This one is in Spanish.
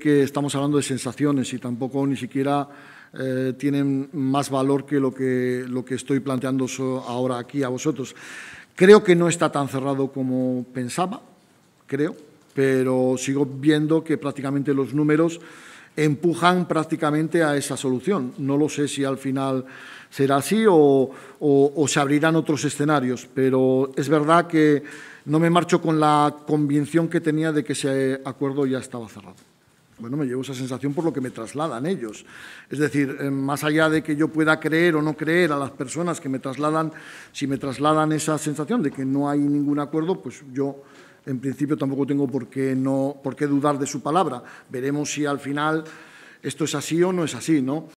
que estamos hablando de sensaciones y tampoco ni siquiera eh, tienen más valor que lo que, lo que estoy planteando ahora aquí a vosotros. Creo que no está tan cerrado como pensaba, creo, pero sigo viendo que prácticamente los números empujan prácticamente a esa solución. No lo sé si al final será así o, o, se abrirán otros escenarios, pero es verdad que no me marcho con la convicción que tenía de que ese acuerdo ya estaba cerrado bueno, me llevo esa sensación por lo que me trasladan ellos. Es decir, eh, más allá de que yo pueda creer o no creer a las personas que me trasladan, si me trasladan esa sensación de que no hay ningún acuerdo, pues yo en principio tampoco tengo por qué, no, por qué dudar de su palabra. Veremos si al final esto es así o no es así, ¿no?